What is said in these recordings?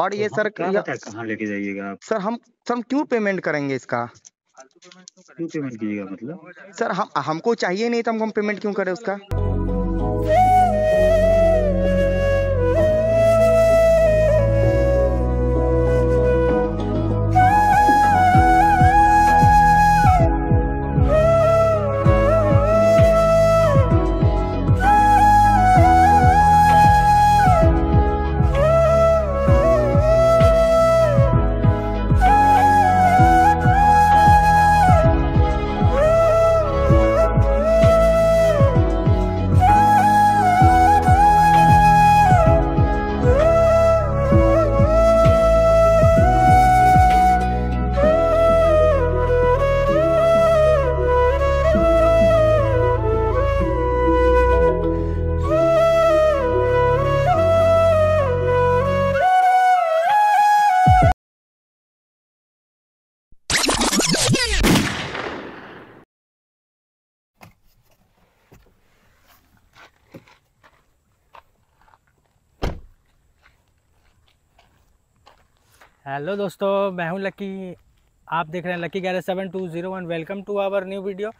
और तो ये सर कहाँ लेके जाइएगा आप सर हम सर हम क्यों पेमेंट करेंगे इसका क्यों पेमेंट कीजिएगा मतलब सर हम हमको चाहिए नहीं तो हम पेमेंट क्यों करें उसका हेलो दोस्तों मैं हूं लकी आप देख रहे हैं lucky garage seven two zero one welcome to our new video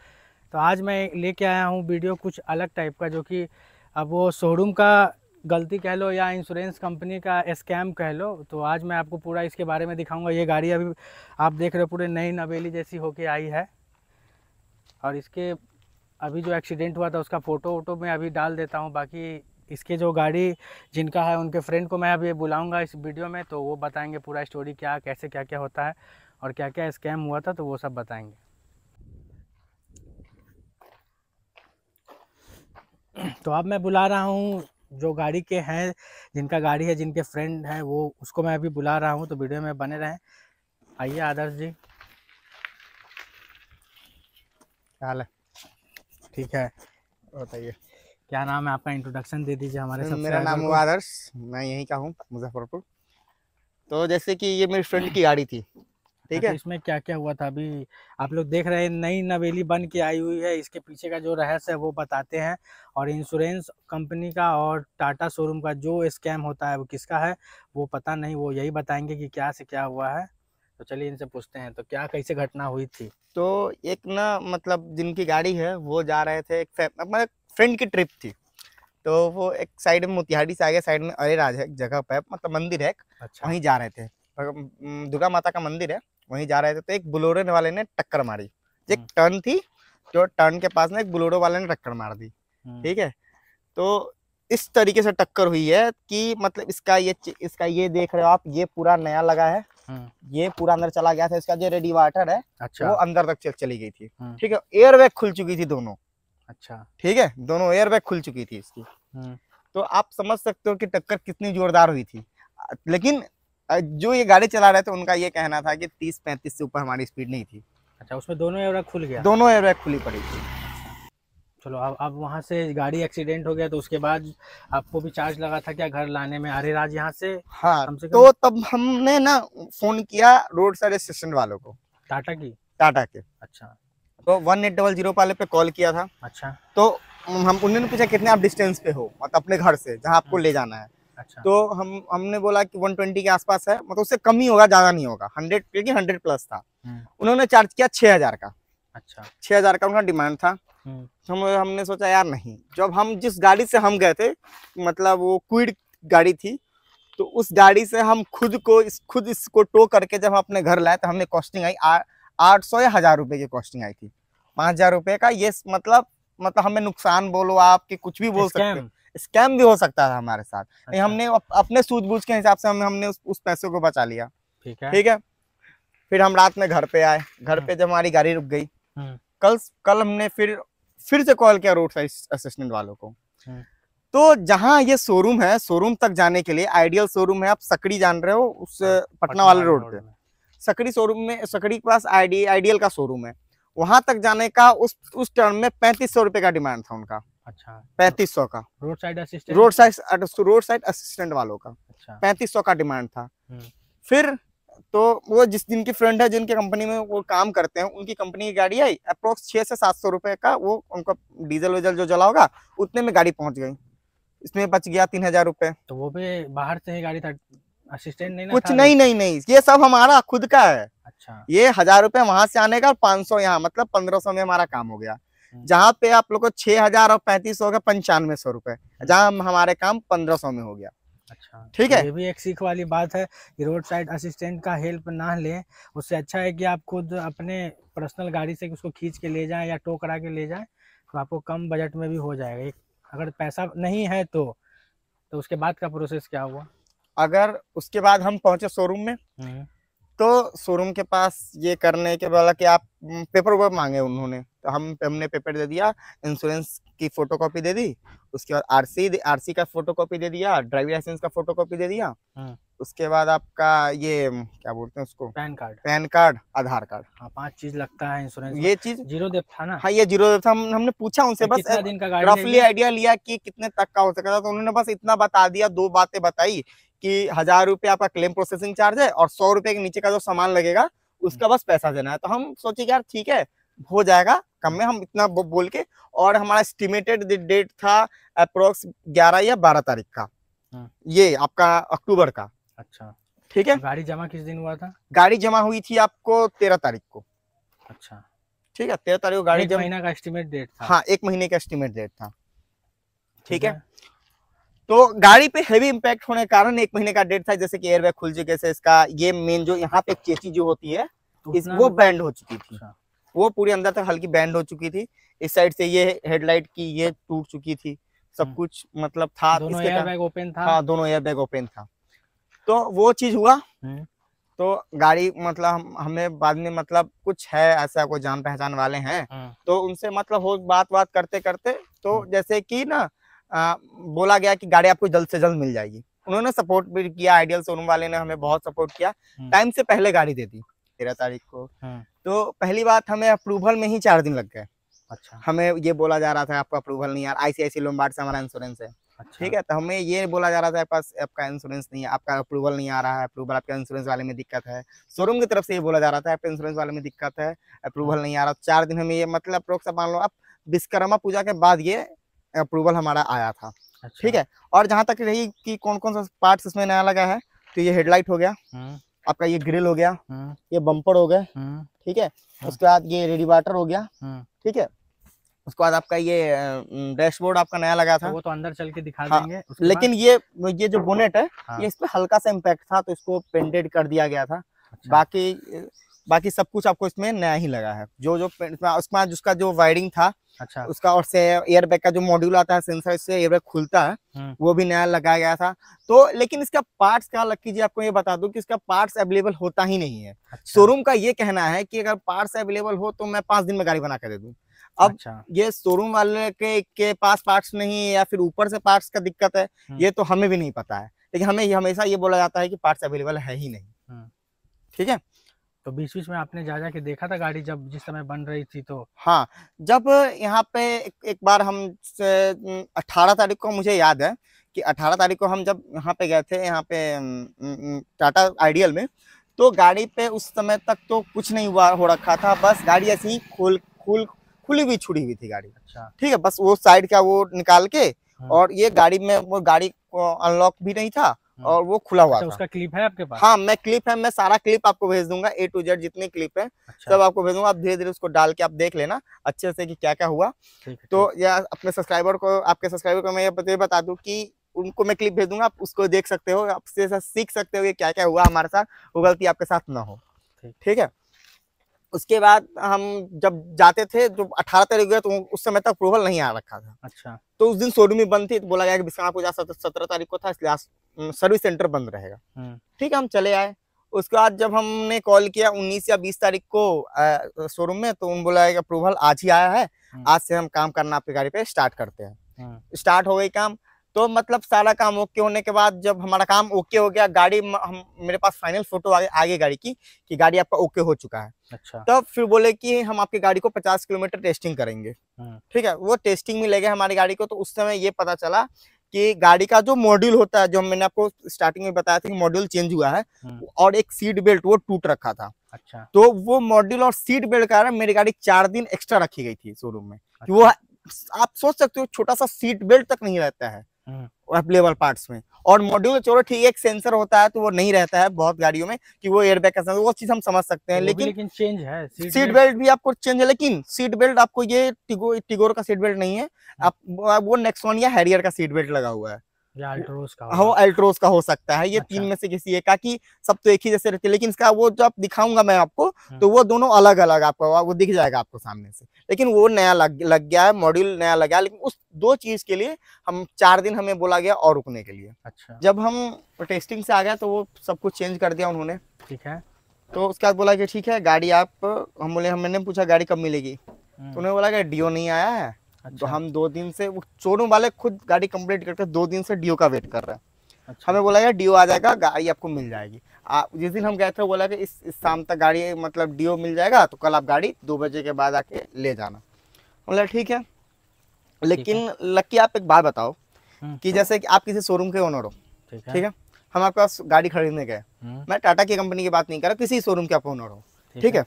तो आज मैं लेके आया हूं वीडियो कुछ अलग टाइप का जो कि अब वो शोरूम का गलती कह लो या इंश्योरेंस कंपनी का स्कैम कह लो तो आज मैं आपको पूरा इसके बारे में दिखाऊंगा ये गाड़ी अभी आप देख रहे हो पूरे नई नवेली जैसी होके आई है और इसके अभी जो एक्सीडेंट हुआ था उसका फ़ोटो वोटो मैं अभी डाल देता हूँ बाकी इसके जो गाड़ी जिनका है उनके फ्रेंड को मैं अभी बुलाऊंगा इस वीडियो में तो वो बताएंगे पूरा स्टोरी क्या कैसे क्या क्या होता है और क्या क्या स्कैम हुआ था तो वो सब बताएंगे तो अब मैं बुला रहा हूँ जो गाड़ी के हैं जिनका गाड़ी है जिनके फ्रेंड हैं वो उसको मैं अभी बुला रहा हूँ तो वीडियो में बने रहें आइए आदर्श जी क्या हाल है ठीक है बताइए क्या नाम है आपका इंट्रोडक्शन दे दीजिए हमारे मेरा नाम हुआ आदर्श मैं यहीं का हूँ मुजफ्फरपुर तो जैसे कि ये मेरी फ्रेंड की गाड़ी थी ठीक अच्छा, है इसमें क्या क्या हुआ था अभी आप लोग देख रहे हैं नई नवेली बन के आई हुई है इसके पीछे का जो रहस्य है वो बताते हैं और इंश्योरेंस कंपनी का और टाटा शोरूम का जो स्कैम होता है वो किसका है वो पता नहीं वो यही बताएंगे कि क्या से क्या हुआ है तो चलिए इनसे पूछते हैं तो क्या कैसे घटना हुई थी तो एक ना मतलब जिनकी गाड़ी है वो जा रहे थे एक मतलब फ्रेंड की ट्रिप थी तो वो एक साइड में मोतिहारी से आगे साइड में अरे राज है जगह पर मतलब मंदिर है अच्छा। वहीं जा रहे थे दुर्गा माता का मंदिर है वहीं जा रहे थे तो एक बुलोरे वाले ने टक्कर मारी हम्म। एक टर्न थी जो टर्न के पास ना एक बुलोरो वाले ने टक्कर मार दी हम्म। ठीक है तो इस तरीके से टक्कर हुई है कि मतलब इसका ये इसका ये देख रहे हो आप ये पूरा नया लगा है हम्म। ये पूरा अंदर चला गया था इसका जो रेडी वाटर है अच्छा। वो अंदर तक चल, चली गई थी ठीक है एयर बैग खुल चुकी थी दोनों अच्छा ठीक है दोनों एयरबैग खुल चुकी थी इसकी हम्म। तो आप समझ सकते हो कि टक्कर कितनी जोरदार हुई थी लेकिन जो ये गाड़ी चला रहे थे उनका ये कहना था कि तीस पैंतीस से ऊपर हमारी स्पीड नहीं थी अच्छा उसमें दोनों एयरबैग खुल गया दोनों एयरबैग खुली पड़ी थी चलो अब अब वहाँ से गाड़ी एक्सीडेंट हो गया तो उसके बाद आपको भी चार्ज लगा था क्या घर लाने में अरे राज यहाँ से हाँ से तो तब हमने ना फोन किया रोड साइड स्टेशन वालों को टाटा की टाटा के अच्छा तो वन एट डबल जीरो वाले पे कॉल किया था अच्छा तो हम उन्होंने पूछा कितने आप डिस्टेंस पे हो मतलब अपने घर से जहाँ आपको हाँ। ले जाना है अच्छा। तो हम हमने बोला कि 120 के आसपास है मतलब उससे कम ही होगा ज्यादा नहीं होगा 100 लेकिन 100 प्लस था हम्म। उन्होंने चार्ज किया 6000 का अच्छा 6000 का उनका डिमांड था हम्म। हम हमने सोचा यार नहीं जब हम जिस गाड़ी से हम गए थे मतलब वो क्विड गाड़ी थी तो उस गाड़ी से हम खुद को इस खुद इसको टो करके जब हम अपने घर लाए तो हमें कॉस्टिंग आई आठ सौ या हज़ार रुपए की कॉस्टिंग आई थी पांच हज़ार रुपए का ये मतलब मतलब हमें नुकसान बोलो आप कि कुछ भी बोल सकते हो स्कैम भी हो सकता था हमारे साथ अच्छा। हमने अपने सूझबूझ के हिसाब से हमने, हमने उस, उस पैसे को बचा लिया ठीक है ठीक है फिर हम रात में घर पे आए घर पे हम्म। जब हमारी गाड़ी रुक गई हम्म। कल कल हमने फिर फिर से कॉल किया रोड असिस्टेंट वालों को हम्म। तो जहाँ ये शोरूम है शोरूम तक जाने के लिए आइडियल शोरूम है आप सकड़ी जान रहे हो उस हाँ, पटना वाले रोड पे सकड़ी शोरूम में सकड़ी के पास आईडी आइडियल का शोरूम है वहां तक जाने का उस उस टर्म में पैंतीस सौ रुपए का डिमांड था उनका अच्छा पैंतीस सौ का road side assistant road side road side assistant वालों का अच्छा पैंतीस सौ का डिमांड था हम्म। फिर तो वो जिस दिन की फ्रेंड है जिनके कंपनी में वो काम करते हैं उनकी कंपनी की गाड़ी आई अप्रोक्स छः से सात सौ रुपये का वो उनका डीजल वीजल जो जला होगा उतने में गाड़ी पहुंच गई इसमें बच गया तीन हजार रुपये तो वो भी बाहर से ही गाड़ी था असिस्टेंट नहीं कुछ नहीं नहीं नहीं ये सब हमारा खुद का है अच्छा ये हजार रूपए वहां से आने का और पाँच सौ यहाँ मतलब पंद्रह सौ में हमारा काम हो गया हम्म। जहाँ पे आप लोग को छह हजार और पैंतीस सौ पंचानवे सौ रूपए हम्म। जहाँ हमारे काम पंद्रह सौ में हो गया अच्छा ठीक है ये भी एक सीख वाली बात है कि रोड साइड असिस्टेंट का हेल्प ना ले उससे अच्छा है कि आप खुद अपने पर्सनल गाड़ी से उसको खींच के ले जाए या टो करा के ले जाए तो आपको कम बजट में भी हो जाएगा अगर पैसा नहीं है तो तो उसके बाद का प्रोसेस क्या हुआ अगर उसके बाद हम पहुंचे शोरूम में हम्म। तो शोरूम के पास ये करने के बोला कि आप पेपर वेपर मांगे उन्होंने तो हम हमने पेपर दे दिया इंश्योरेंस की फोटोकॉपी दे दी उसके बाद आरसी आरसी का फोटोकॉपी दे दिया ड्राइविंग लाइसेंस का फोटोकॉपी दे दिया हम्म। उसके बाद आपका ये क्या बोलते हैं उसको PAN card PAN card Aadhaar card हाँ पांच चीज लगता है इंश्योरेंस ये चीज जीरो था ना हाँ ये जीरो था हम, हमने पूछा उनसे तो बस रफली आइडिया लिया कि कितने तक का हो सकता था तो उन्होंने बस इतना बता दिया दो बातें बताई कि हजार रुपये आपका क्लेम प्रोसेसिंग चार्ज है और सौ रुपये के नीचे का जो सामान लगेगा उसका हम्म। बस पैसा देना है तो हम सोचे यार ठीक है हो जाएगा कम में हम इतना बोल के और हमारा एस्टिमेटेड डेट था अप्रोक्स ग्यारह या बारह तारीख का हाँ। ये आपका अक्टूबर का अच्छा ठीक है गाड़ी जमा किस दिन हुआ था गाड़ी जमा हुई थी आपको तेरह तारीख को अच्छा ठीक है तेरह तारीख को गाड़ी महीना का एस्टिमेट डेट था हाँ एक महीने का एस्टिमेट डेट था ठीक है तो गाड़ी पे हैवी इम्पैक्ट होने के कारण एक महीने का डेट था जैसे कि एयरबैग खुल चुके से इसका ये मेन जो यहाँ पे चेची जो होती है तो इस वो बैंड हो चुकी थी अच्छा। वो पूरी अंदर तक हल्की बैंड हो चुकी थी इस साइड से ये हेडलाइट की ये टूट चुकी थी सब हम्म। कुछ मतलब था दोनों एयरबैग ओपन था हाँ, दोनों एयरबैग ओपन था तो वो चीज हुआ हम्म। तो गाड़ी मतलब हमें बाद में मतलब कुछ है ऐसा कोई जान पहचान वाले हैं हाँ। तो उनसे मतलब हो बात बात करते करते तो हम्म। जैसे कि ना आ, बोला गया कि गाड़ी आपको जल्द से जल्द मिल जाएगी उन्होंने सपोर्ट भी किया आइडियल शोरूम वाले ने हमें बहुत सपोर्ट किया टाइम हम्म। से पहले गाड़ी दे दी तेरह तारीख को हाँ। तो पहली बात हमें अप्रूवल में ही चार दिन लग गए अच्छा हमें ये बोला जा रहा था आपका अप्रूवल नहीं यार आईसीआईसी लोमबार्ड से हमारा इंश्योरेंस है अच्छा। ठीक है तो हमें ये बोला जा रहा था पास आपका इंश्योरेंस नहीं है आपका अप्रूवल नहीं आ रहा है अप्रूवल आपका इंश्योरेंस वाले में दिक्कत है शोरूम की तरफ से ये बोला जा रहा था आपका इंश्योरेंस वाले में दिक्कत है अप्रूवल हाँ। नहीं आ रहा तो चार दिन हमें ये मतलब मान लो आप विश्वकर्मा पूजा के बाद ये अप्रूवल हमारा आया था अच्छा। ठीक है और जहाँ तक रही कि कौन कौन सा पार्ट्स इसमें नया लगा है तो ये हेडलाइट हो गया हम्म। आपका ये ग्रिल हो गया हम्म। ये बम्पर हो गया हम्म। ठीक है उसके बाद ये रेडिवाटर हो गया ठीक है उसके बाद आपका ये डैशबोर्ड आपका नया लगा था तो वो तो अंदर चल के दिखा हाँ, देंगे लेकिन ये ये जो बोनेट है हाँ, ये इस पर हल्का सा इम्पैक्ट था तो इसको पेंटेड कर दिया गया था अच्छा। बाकी बाकी सब कुछ आपको इसमें नया ही लगा है जो जो उसमें जिसका जो वायरिंग था अच्छा उसका और से एयरबैग का जो मॉड्यूल आता है सेंसर इससे एयरबैग खुलता है हम्म। वो भी नया लगाया गया था तो लेकिन इसका पार्ट्स का अलग कीजिए आपको ये बता दूं कि इसका पार्ट्स अवेलेबल होता ही नहीं है अच्छा। शोरूम का ये कहना है कि अगर पार्ट्स अवेलेबल हो तो मैं पांच दिन में गाड़ी बना कर दे दूँ अब अच्छा। ये शोरूम वाले के, के पास पार्ट्स नहीं है या फिर ऊपर से पार्ट्स का दिक्कत है हम्म। ये तो हमें भी नहीं पता है लेकिन हमें हमेशा ये बोला जाता है कि पार्ट्स अवेलेबल है ही नहीं हम्म। ठीक है तो बीच बीच में आपने जा जाके देखा था गाड़ी जब जिस समय बन रही थी तो हाँ जब यहाँ पे एक, एक बार हम अठारह तारीख को मुझे याद है कि अठारह तारीख को हम जब यहाँ पे गए थे यहाँ पे टाटा आइडियल में तो गाड़ी पे उस समय तक तो कुछ नहीं हुआ हो रखा था बस गाड़ी ऐसी खुल खुल खुली हुई छुड़ी हुई थी गाड़ी अच्छा ठीक है बस वो साइड का वो निकाल के हाँ। और ये गाड़ी में वो गाड़ी अनलॉक भी नहीं था हम्म। और वो खुला हुआ अच्छा, था उसका क्लिप है आपके पास हाँ मैं क्लिप है मैं सारा क्लिप आपको भेज दूंगा ए टू जेड जितने क्लिप है अच्छा। सब आपको भेजूंगा आप धीरे धीरे उसको डाल के आप देख लेना अच्छे से कि क्या क्या हुआ तो या अपने सब्सक्राइबर को आपके सब्सक्राइबर को मैं ये बता दू की उनको मैं क्लिप भेज दूंगा आप उसको देख सकते हो आपसे सीख सकते हो कि क्या क्या हुआ हमारे साथ वो गलती आपके साथ ना हो ठीक है उसके बाद हम जब जाते थे जो अठारह तारीख गए तो उस समय तक अप्रूवल नहीं आ रखा था अच्छा तो उस दिन शोरूम बंद थी तो बोला गया कि विश्वनाथ पूजा सत्रह तारीख को था इसलिए सर्विस हम्म, सेंटर बंद रहेगा हम्म। ठीक है हम चले आए उसके बाद जब हमने कॉल किया उन्नीस या बीस तारीख को शोरूम में तो उन बोला अप्रूवल आज ही आया है हम्म। आज से हम काम करना आपकी गाड़ी पे स्टार्ट करते हैं स्टार्ट हो गई काम तो मतलब सारा काम ओके होने के बाद जब हमारा काम ओके हो गया गाड़ी हम मेरे पास फाइनल फोटो आ, आ गई गाड़ी की कि गाड़ी आपका ओके हो चुका है अच्छा तब तो फिर बोले कि हम आपकी गाड़ी को 50 किलोमीटर टेस्टिंग करेंगे हम्म। ठीक है वो टेस्टिंग में ले गए हमारी गाड़ी को तो उस समय ये पता चला कि गाड़ी का जो मॉड्यूल होता है जो मैंने आपको स्टार्टिंग में बताया था कि मॉड्यूल चेंज हुआ है हम्म। और एक सीट बेल्ट वो टूट रखा था अच्छा तो वो मॉड्यूल और सीट बेल्ट कारण मेरी गाड़ी चार दिन एक्स्ट्रा रखी गई थी शोरूम में वो अच्छा। आप सोच सकते हो छोटा सा सीट बेल्ट तक नहीं रहता है प्लेबल हम्म। पार्ट्स में और मॉड्यूल चलो ठीक है एक सेंसर होता है तो वो नहीं रहता है बहुत गाड़ियों में कि वो एयरबैग का सेंसर वो चीज हम समझ सकते हैं लेकिन लेकिन चेंज है सीट, सीट बेल्ट भी आपको चेंज है लेकिन सीट बेल्ट आपको ये टिगो टिगोर का सीट बेल्ट नहीं है आप वो नेक्सोन या हैरियर का सीट बेल्ट लगा हुआ है या का हाँ, हो अल्ट्रोस का हो सकता है ये अच्छा। तीन में से किसी एक का कि सब तो एक ही जैसे रहते हैं लेकिन इसका वो जब दिखाऊंगा मैं आपको हम्म। तो वो दोनों अलग अलग आपका वो दिख जाएगा आपको सामने से लेकिन वो नया लग लग गया है मॉड्यूल नया लगा लेकिन उस दो चीज के लिए हम चार दिन हमें बोला गया और रुकने के लिए अच्छा जब हम टेस्टिंग से आ गया तो वो सब कुछ चेंज कर दिया उन्होंने ठीक है तो उसके बाद बोला कि ठीक है गाड़ी आप हम बोले हमने पूछा गाड़ी कब मिलेगी हम्म। तो उन्होंने बोला कि डीओ नहीं आया है तो अच्छा। तो हम दो दिन से चोरों वाले खुद गाड़ी कंप्लीट करके दो दिन से डीओ का वेट कर रहे हैं अच्छा। हमें बोला यार डीओ आ जाएगा गाड़ी आपको मिल जाएगी आ, जिस दिन हम गए थे बोला कि इस, इस शाम तक गाड़ी मतलब डीओ मिल जाएगा तो कल आप गाड़ी दो बजे के बाद आके ले जाना बोला ठीक है लेकिन लक्की आप एक बात बताओ हम्म, कि जैसे कि आप किसी शोरूम के ओनर हो ठीक है हम आपके पास गाड़ी खरीदने गए हम्म। मैं टाटा की कंपनी की बात नहीं कर रहा किसी शोरूम के आप ओनर हो ठीक है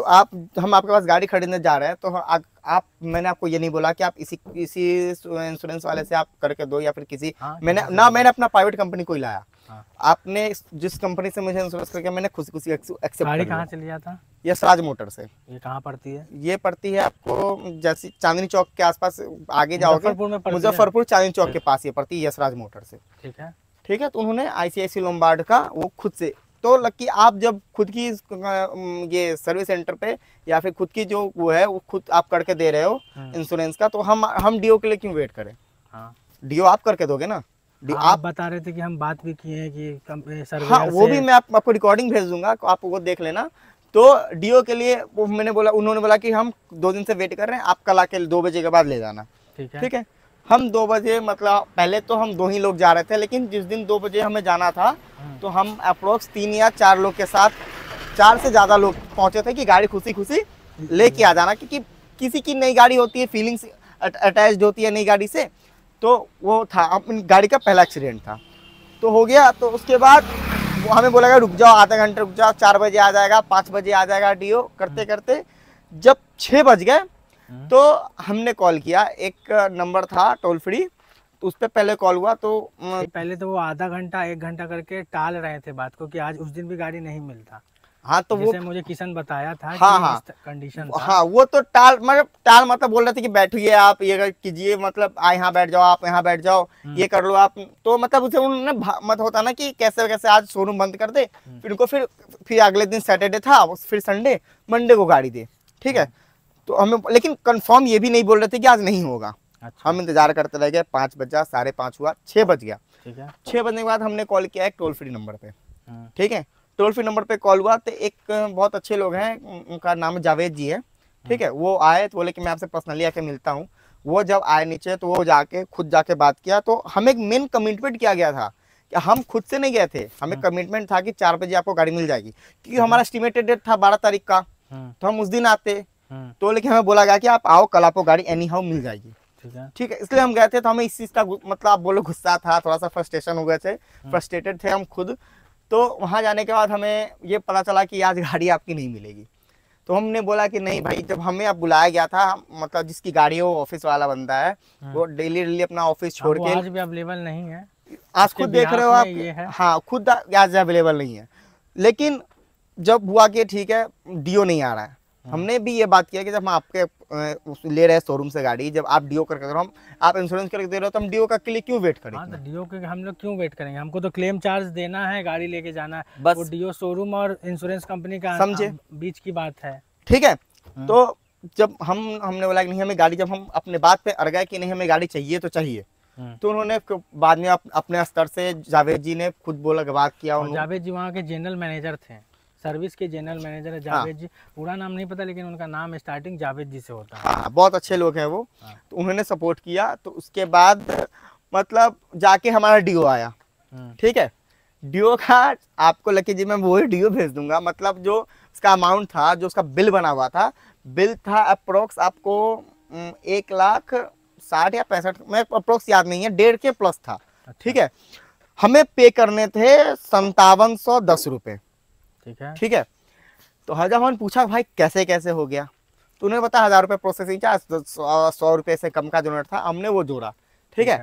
तो आप हम आपके पास गाड़ी खरीदने जा रहे हैं तो आ, आप मैंने आपको ये नहीं बोला कि आप इसी इसी इंश्योरेंस वाले से आप करके दो या फिर किसी हाँ, हाँ मैंने हाँ, ना हाँ। मैंने अपना प्राइवेट कंपनी को ही लाया हाँ। आपने जिस कंपनी से मुझे इंश्योरेंस करके मैंने खुशी खुशी एक्सेप्ट गाड़ी कहाँ से लिया था ये स्वराज मोटर से ये कहाँ पड़ती है ये पड़ती है आपको जैसे चांदनी चौक के आसपास आगे जाओगे मुजफ्फरपुर चांदनी चौक के पास ये पड़ती है यशराज मोटर से ठीक है ठीक है तो उन्होंने आईसीआईसी लोमबार्ड का वो खुद से तो लक्की आप जब खुद की ये सर्विस सेंटर पे या फिर खुद की जो वो है वो खुद आप करके दे रहे हो इंश्योरेंस हम्म। का तो हम हम डीओ के लिए क्यों वेट करें डीओ हाँ। आप करके दोगे ना हाँ, आप बता रहे थे कि हम बात भी किए हैं कि सर हाँ वो भी मैं आप, आपको रिकॉर्डिंग भेज दूंगा आप वो देख लेना तो डीओ के लिए वो मैंने बोला उन्होंने बोला कि हम दो दिन से वेट कर रहे हैं आप कल आके दो बजे के बाद ले जाना ठीक है ठीक है हम दो बजे मतलब पहले तो हम दो ही लोग जा रहे थे लेकिन जिस दिन दो बजे हमें जाना था हाँ। तो हम अप्रोक्स तीन या चार लोग के साथ चार से ज़्यादा लोग पहुंचे थे कि गाड़ी खुशी खुशी लेके आ जाना क्योंकि किसी की नई गाड़ी होती है फीलिंग्स अटैच होती है नई गाड़ी से तो वो था अपनी गाड़ी का पहला एक्सीडेंट था तो हो गया तो उसके बाद हमें बोला गया रुक जाओ आधा घंटे रुक जाओ चार बजे आ जाएगा पाँच बजे आ जाएगा डीओ करते करते जब छः बज गए तो हमने कॉल किया एक नंबर था टोल फ्री उस पर पहले कॉल हुआ तो पहले तो वो आधा घंटा एक घंटा करके टाल रहे थे बात को कि आज उस दिन भी गाड़ी नहीं मिलता हाँ तो वो मुझे किशन बताया था हाँ हाँ कंडीशन हाँ वो तो टाल मतलब टाल मतलब बोल रहे थे कि बैठिए आप ये कीजिए मतलब आ यहाँ बैठ जाओ आप यहाँ बैठ जाओ हम्म। ये कर लो आप तो मतलब उसे उन्होंने मत होता ना कि कैसे कैसे आज शोरूम बंद कर दे हम्म। फिर उनको फिर फिर अगले दिन सैटरडे था फिर संडे मंडे को गाड़ी दे ठीक है हम्म। तो हमें लेकिन कंफर्म ये भी नहीं बोल रहे थे कि आज नहीं होगा अच्छा। हम इंतजार करते रह गए पाँच बजा साढ़े पाँच हुआ छः बज गया छः बजने के बाद हमने कॉल किया है टोल फ्री नंबर पे हाँ। ठीक है टोल फ्री नंबर पे कॉल हुआ तो एक बहुत अच्छे लोग हैं उनका नाम जावेद जी है ठीक है हाँ। वो आए तो बोले कि मैं आपसे पर्सनली आके मिलता हूँ वो जब आए नीचे तो वो जाके खुद जाके बात किया तो हमें एक मेन कमिटमेंट किया गया था कि हम खुद से नहीं गए थे हमें कमिटमेंट हाँ। था कि चार बजे आपको गाड़ी मिल जाएगी क्योंकि हमारा एस्टिमेटेड डेट था बारह तारीख का तो हम उस दिन आते हाँ। तो लेकिन हमें बोला गया कि आप आओ कल आपको गाड़ी एनी हाउ मिल जाएगी ठीक है इसलिए हम गए थे तो हमें इस चीज़ का मतलब आप बोलो गुस्सा था थोड़ा सा फ्रस्ट्रेशन हो गए थे फ्रस्ट्रेटेड हाँ। थे हम खुद तो वहाँ जाने के बाद हमें ये पता चला कि आज गाड़ी आपकी नहीं मिलेगी तो हमने बोला कि नहीं भाई जब हमें अब बुलाया गया था मतलब जिसकी गाड़ी है वो ऑफिस वाला बंदा है हाँ। वो डेली डेली अपना ऑफिस छोड़ के आज भी अवेलेबल नहीं है आज खुद देख रहे हो आप हाँ खुद आज अवेलेबल नहीं है लेकिन जब हुआ कि ठीक है डीओ नहीं आ रहा है हाँ। हमने भी ये बात किया कि जब हम आपके ले रहे हैं शोरूम से गाड़ी जब आप डीओ करके हम आप इंश्योरेंस करके दे रहे हो तो हम डीओ का के लिए क्यों वेट करेंगे हाँ, तो डीओ के हम लोग क्यों वेट करेंगे हमको तो क्लेम चार्ज देना है गाड़ी लेके जाना है बस डीओ शोरूम और इंश्योरेंस कंपनी का समझे बीच की बात है ठीक है हाँ। तो जब हम हमने बोला नहीं हमें गाड़ी जब हम अपने बात पे अड़ गए कि नहीं हमें गाड़ी चाहिए तो चाहिए हाँ। तो उन्होंने बाद में अपने स्तर से जावेद जी ने खुद बोला बात किया जावेद जी वहाँ के जनरल मैनेजर थे सर्विस के जनरल मैनेजर अच्छा। है हाँ। जावेद हाँ। जी पूरा नाम नहीं पता लेकिन उनका नाम स्टार्टिंग जावेद जी से होता है हाँ, बहुत अच्छे लोग हैं वो हाँ। तो उन्होंने सपोर्ट किया तो उसके बाद मतलब जाके हमारा डीओ आया हाँ। ठीक है डीओ का आपको लकी जी मैं वही डीओ भेज दूंगा मतलब जो उसका अमाउंट था जो उसका बिल बना हुआ था बिल था अप्रोक्स आपको एक लाख साठ या पैंसठ मैं अप्रोक्स याद नहीं है डेढ़ के प्लस था अच्छा। ठीक है हमें पे करने थे संतावन सौ दस रुपये ठीक है तो हजा मोहन पूछा भाई कैसे कैसे हो गया तो उन्होंने बताया हज़ार रुपये प्रोसेसिंग तो चार्ज सौ रुपये से कम का जो नेट था हमने वो जोड़ा ठीक है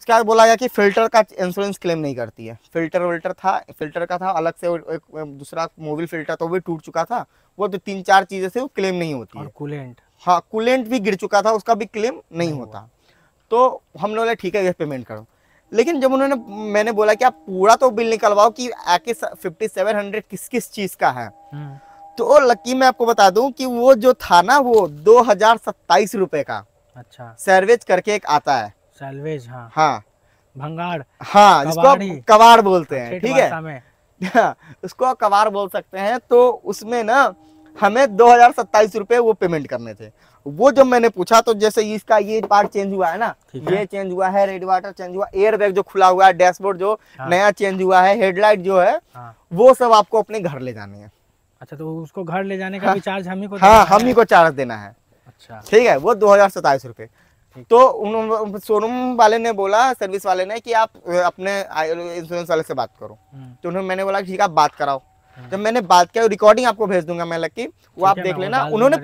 उसके बाद बोला गया कि फिल्टर का इंश्योरेंस क्लेम नहीं करती है फिल्टर विल्टर था फिल्टर का था अलग से एक दूसरा मोबिल फिल्टर तो वो टूट चुका था वो तो तीन चार चीज़ें से वो क्लेम नहीं होती और कूलेंट हाँ कूलेंट भी गिर चुका था उसका भी क्लेम नहीं, नहीं होता तो हमने बोला ठीक है ये पेमेंट करो लेकिन जब उन्होंने मैंने बोला कि आप पूरा तो बिल निकलवाओ कि आके फिफ्टी सेवन हंड्रेड किस किस चीज का है हम्म। तो लकी मैं आपको बता दूं कि वो जो था ना वो दो हजार सत्ताईस रूपए का अच्छा सैलवेज करके एक आता है सैलवेज हाँ हाँ भंगाड़ हाँ जिसको कबाड़ बोलते हैं ठीक है उसको कबाड़ बोल सकते हैं तो उसमें ना हमें दो हजार सत्ताईस वो पेमेंट करने थे वो जब मैंने पूछा तो जैसे इसका ये पार्ट चेंज हुआ है ना ये चेंज हुआ है रेड वाटर चेंज हुआ एयर बैग जो खुला हुआ है डैशबोर्ड जो हाँ। नया चेंज हुआ है हेडलाइट जो है हाँ। वो सब आपको अपने घर ले जाने हैं अच्छा तो उसको घर ले जाने का चार्ज हाँ। हम ही को हाँ हम ही को चार्ज देना है अच्छा ठीक है वो दो हजार सताइस तो उन शोरूम वाले ने बोला सर्विस वाले ने कि आप अपने इंश्योरेंस वाले से बात करो हम्म। तो उन्होंने मैंने बोला ठीक है आप बात कराओ जब मैंने बात किया रिकॉर्डिंग आपको भेज दूंगा मैं लकी वो आप देख लेना उन्होंने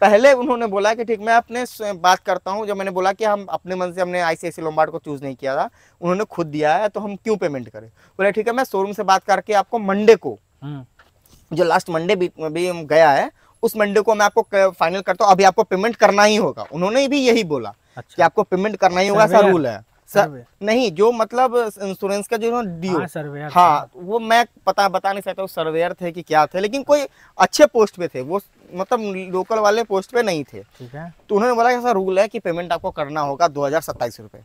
पहले उन्होंने बोला कि ठीक मैं अपने बात करता हूँ जब मैंने बोला कि हम अपने मन से हमने आईसीआईसी लोम्बार्ड को चूज़ नहीं किया था उन्होंने खुद दिया है तो हम क्यों पेमेंट करें बोले ठीक है मैं शोरूम से बात करके आपको मंडे को हम्म। जो लास्ट मंडे भी, भी गया है उस मंडे को मैं आपको फाइनल करता हूँ अभी आपको पेमेंट करना ही होगा उन्होंने भी यही बोला अच्छा। कि आपको पेमेंट करना ही होगा ऐसा रूल है सर्वे नहीं जो मतलब इंश्योरेंस का जो ड्यू हाँ, सर्वेयर हाँ वो मैं पता बता नहीं सकता सर्वेयर थे कि क्या थे लेकिन कोई अच्छे पोस्ट पे थे वो मतलब लोकल वाले पोस्ट पे नहीं थे ठीक है तो उन्होंने बोला ऐसा रूल है कि पेमेंट आपको करना होगा दो हजार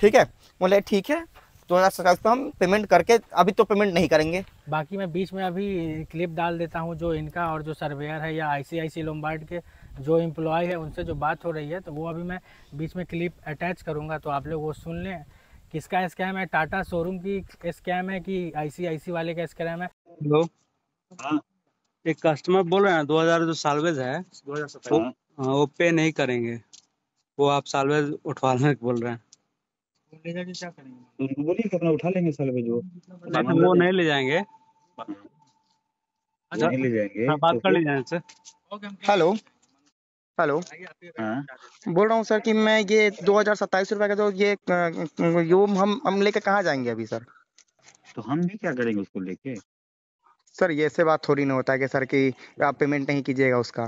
ठीक है बोले ठीक है दो हज़ार हम पेमेंट करके अभी तो पेमेंट नहीं करेंगे बाकी मैं बीच में अभी क्लिप डाल देता हूँ जो इनका और जो सर्वेयर है या आई सी के जो एम्प्लॉय है उनसे जो बात हो रही है तो वो अभी मैं बीच में क्लिप अटैच करूँगा तो आप लोग वो सुन लें किसका स्कैम है टाटा शोरूम की स्कैम है कि आईसीआईसी वाले का स्कैम है हेलो हाँ। एक कस्टमर बोल रहे हैं दो हज़ार जो सालवेज है दो वो, हाँ, वो पे नहीं करेंगे वो आप सालवेज उठवा उठवाने बोल रहे हैं क्या करेंगे बोलिए उठा लेंगे सालवेज वो नहीं, तो वो नहीं ले जाएंगे अच्छा नहीं ले जाएंगे हाँ, बात कर तो लीजिए हेलो हेलो हाँ। बोल रहा हूँ सर कि मैं ये दो हजार सत्ताईस रुपये का जो ये यो हम हम लेके कहाँ जाएंगे अभी सर तो हम भी क्या करेंगे उसको लेके सर ये से बात थोड़ी ना होता है कि सर कि आप पेमेंट नहीं कीजिएगा उसका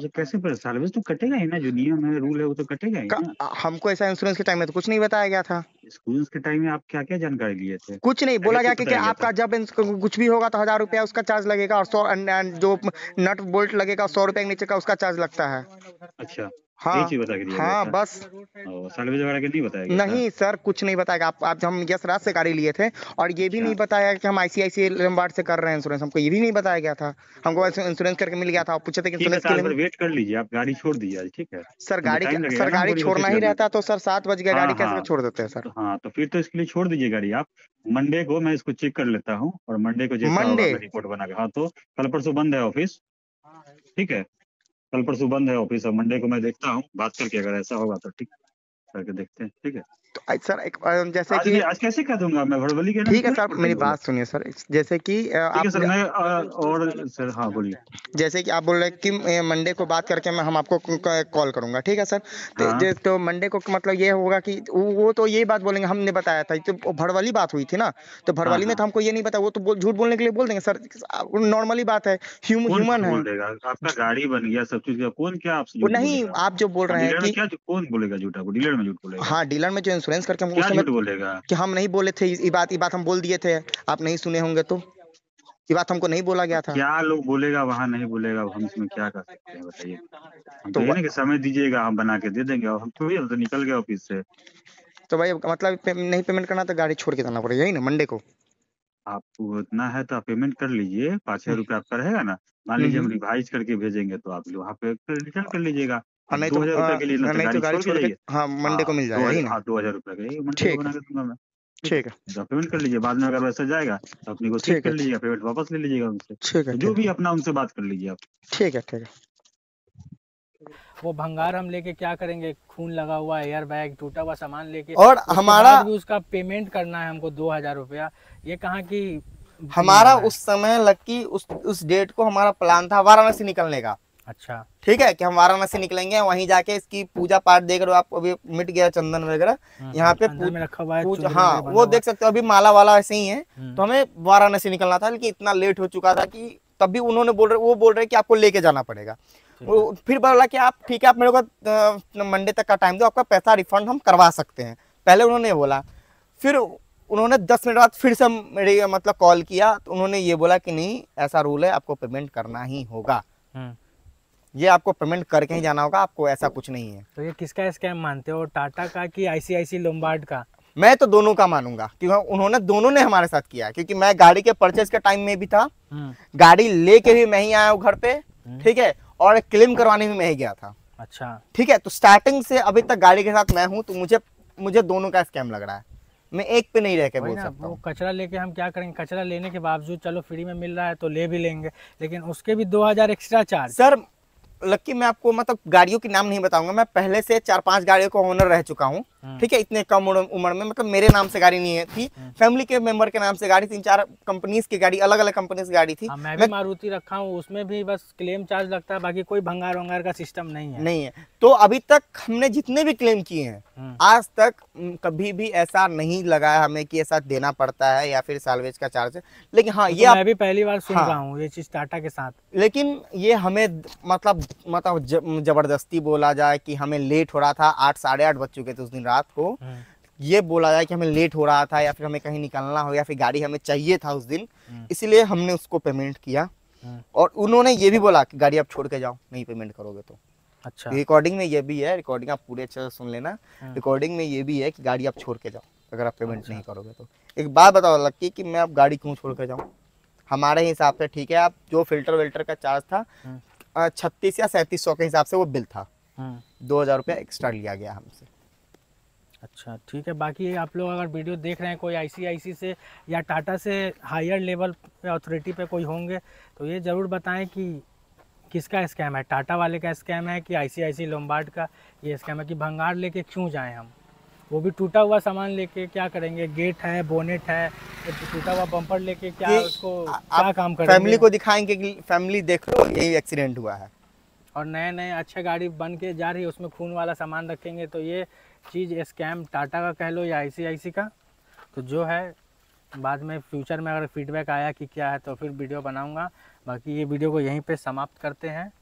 तो कैसे पर सर्विस तो कटेगा ही ना जो नियम है रूल है वो तो कटेगा ही ना हमको ऐसा इंश्योरेंस के टाइम में तो कुछ नहीं बताया गया था स्कूल्स के टाइम में आप क्या क्या जानकारी लिए थे कुछ नहीं बोला गया कि आपका तो। जब कुछ भी होगा तो हजार रुपया उसका चार्ज लगेगा और सौ जो नट बोल्ट लगेगा सौ रुपये नीचे का उसका चार्ज लगता है अच्छा हाँ हाँ बस सर्विस वगैरह के नहीं बताएगा नहीं सर कुछ नहीं बताएगा आप आप हम यश राज से गाड़ी लिए थे और ये भी अच्छा। नहीं बताया कि हम आईसीआईसी वार्ड से कर रहे हैं इंश्योरेंस हमको ये भी नहीं बताया गया था हमको इंश्योरेंस करके मिल गया था पूछे थे कि इंश्योरेंस के लिए वेट कर लीजिए आप गाड़ी छोड़ दीजिए ठीक है सर गाड़ी सर गाड़ी छोड़ना ही रहता तो सर सात बज गया गाड़ी हाँ, कैसे हाँ। छोड़ देते हैं सर तो हाँ तो फिर तो इसके लिए छोड़ दीजिए गाड़ी आप मंडे को मैं इसको चेक कर लेता हूँ और मंडे को मंडे रिपोर्ट बना हाँ तो कल परसों बंद है ऑफिस ठीक है कल परसों बंद है ऑफिस अब मंडे को मैं देखता हूँ बात करके अगर ऐसा होगा तो ठीक करके देखते हैं ठीक है तो सर एक जैसे कि आज कैसे कह दूंगा मैं भड़बली के ठीक है सर मेरी बात सुनिए सर जैसे कि आप सर मैं और सर हाँ बोलिए जैसे कि आप बोल रहे कि मंडे को बात करके मैं हम आपको कॉल करूंगा ठीक है सर तो हाँ। तो, मंडे को मतलब ये होगा कि वो तो यही बात बोलेंगे हमने बताया था तो भड़वली बात हुई थी ना तो भड़वली हाँ, में हाँ। तो हमको ये नहीं पता वो तो झूठ बोलने के लिए बोल देंगे सर नॉर्मली बात है ह्यूमन है आपका गाड़ी बन गया सब चीज कौन क्या आप नहीं आप जो बोल हाँ, रहे हैं कौन बोलेगा झूठा डीलर में झूठ बोलेगा हाँ डीलर में जो इंश्योरेंस करके हम उस समय कि हम नहीं बोले थे ये बात ये बात हम बोल दिए थे आप नहीं सुने होंगे तो ये बात हमको नहीं बोला गया था क्या लोग बोलेगा वहाँ नहीं बोलेगा हम इसमें क्या कर सकते हैं बताइए तो, तो है कि समय दीजिएगा हम बना के दे देंगे और हम तो थोड़ी तो निकल गए ऑफिस से तो भाई मतलब पे, नहीं पेमेंट करना तो गाड़ी छोड़ के जाना पड़ेगा यही ना मंडे को आपको इतना है तो आप पेमेंट कर लीजिए पाँच हजार रुपया आपका रहेगा ना मान लीजिए हम्म। हम रिवाइज करके भेजेंगे तो आप वहाँ पे रिटर्न कर लीजिएगा और हाँ, नहीं तो आ, हाँ, के लिए ना नहीं तो गाड़ी छोड़ तो के हाँ मंडे को हाँ, मिल जाएगा ही ना दो हजार रुपए ठीक बना ठीक है तो पेमेंट कर लीजिए बाद में अगर वैसा जाएगा तो अपनी को ठीक कर है, लीजिएगा पेमेंट वापस ले लीजिएगा उनसे ठीक है तो जो भी अपना उनसे बात कर लीजिए आप ठीक है ठीक है वो भंगार हम लेके क्या करेंगे खून लगा हुआ एयर बैग टूटा हुआ सामान लेके और हमारा- भी उसका पेमेंट करना है हमको दो हजार रुपया ये कहा की हमारा उस समय लकी उस उस डेट को हमारा प्लान था वाराणसी निकलने का अच्छा ठीक है कि हम वाराणसी निकलेंगे वहीं जाके इसकी पूजा पाठ देख रहे हो आप अभी मिट गया चंदन वगैरह हम्म, यहाँ पे पूज, रखा हुआ है हाँ वो देख सकते हो अभी माला वाला ऐसे ही है हम्म। तो हमें वाराणसी निकलना था लेकिन इतना लेट हो चुका था कि तब भी उन्होंने बोल रहे वो बोल रहे कि आपको लेके जाना पड़ेगा फिर बोला कि आप ठीक है आप मेरे को मंडे तक का टाइम दो आपका पैसा रिफंड हम करवा सकते हैं पहले उन्होंने बोला फिर उन्होंने दस मिनट बाद फिर से मेरे मतलब कॉल किया तो उन्होंने ये बोला कि नहीं ऐसा रूल है आपको पेमेंट करना ही होगा हम्म। ये आपको पेमेंट करके ही जाना होगा आपको ऐसा कुछ नहीं है तो ये किसका स्कैम मानते हो टाटा का कि आईसीआईसी लोम्बार्ड का मैं तो दोनों का मानूंगा क्योंकि उन्होंने दोनों ने हमारे साथ किया क्योंकि मैं गाड़ी के परचेज के टाइम में भी था हम्म। गाड़ी लेके भी मैं ही आया हूँ घर पे हम्म। ठीक है और क्लेम करवाने भी मैं ही गया था अच्छा ठीक है तो स्टार्टिंग से अभी तक गाड़ी के साथ मैं हूँ तो मुझे मुझे दोनों का स्कैम लग रहा है मैं एक पे नहीं रह के बोल सकता हूँ कचरा लेके हम क्या करेंगे कचरा लेने के बावजूद चलो फ्री में मिल रहा है तो ले भी लेंगे लेकिन उसके भी दो हजार एक्स्ट्रा चार्ज सर लक्की मैं आपको मतलब गाड़ियों के नाम नहीं बताऊंगा मैं पहले से चार पांच गाड़ियों का ओनर रह चुका हूँ हम्म। ठीक है इतने कम उम्र में मतलब मेरे नाम से गाड़ी नहीं है थी हम्म। फैमिली के मेंबर के नाम से गाड़ी तीन चार कंपनीज की गाड़ी अलग अलग कंपनीज की गाड़ी थी हाँ, मैं भी मारुति रखा हूँ उसमें भी बस क्लेम चार्ज लगता है बाकी कोई भंगार वंगार का सिस्टम नहीं है नहीं है तो अभी तक हमने जितने भी क्लेम किए हैं हम्म। आज तक कभी भी ऐसा नहीं लगा है हमें की ऐसा देना पड़ता है या फिर सालवेज का चार्ज लेकिन हाँ तो ये अभी भी पहली बार सुन हाँ। रहा हूँ ये चीज टाटा के साथ लेकिन ये हमें मतलब मतलब जबरदस्ती बोला जाए की हमें लेट हो रहा था आठ साढ़े आठ बज चुके थे उस दिन रात रात को हाँ। ये बोला जाए कि हमें लेट हो रहा था या फिर हमें कहीं निकलना हो या फिर गाड़ी हमें चाहिए था उस दिन हाँ। इसीलिए हमने उसको पेमेंट किया हाँ। और उन्होंने ये भी बोला कि गाड़ी आप छोड़ के जाओ नहीं पेमेंट करोगे तो अच्छा रिकॉर्डिंग में ये भी है रिकॉर्डिंग आप पूरे अच्छे से सुन लेना रिकॉर्डिंग में ये भी है कि गाड़ी आप छोड़ के जाओ अगर आप पेमेंट अच्छा। नहीं करोगे तो एक बात बताओ लक्की कि मैं आप गाड़ी क्यों छोड़ के जाऊँ हमारे हिसाब से ठीक है आप जो फिल्टर विल्टर का चार्ज था छत्तीस या सैंतीस सौ के हिसाब से वो बिल था दो हज़ार रुपया एक्स्ट्रा लिया गया हमसे अच्छा ठीक है बाकी आप लोग अगर वीडियो देख रहे हैं कोई आईसीआईसी से या टाटा से हायर लेवल पे अथॉरिटी पे कोई होंगे तो ये ज़रूर बताएं कि किसका स्कैम है टाटा वाले का स्कैम है कि आईसीआईसी लोम्बार्ड का ये स्कैम है कि भंगार लेके क्यों जाएं हम वो भी टूटा हुआ सामान लेके क्या करेंगे गेट है बोनेट है टूटा हुआ बम्पर लेके क्या उसको क्या काम करेंगे फैमिली को दिखाएंगे कि फैमिली देख लो यही एक्सीडेंट हुआ है और नए नए अच्छे गाड़ी बन के जा रही है उसमें खून वाला सामान रखेंगे तो ये चीज़ स्कैम टाटा का कह लो या आई का तो जो है बाद में फ्यूचर में अगर फीडबैक आया कि क्या है तो फिर वीडियो बनाऊंगा बाकी ये वीडियो को यहीं पे समाप्त करते हैं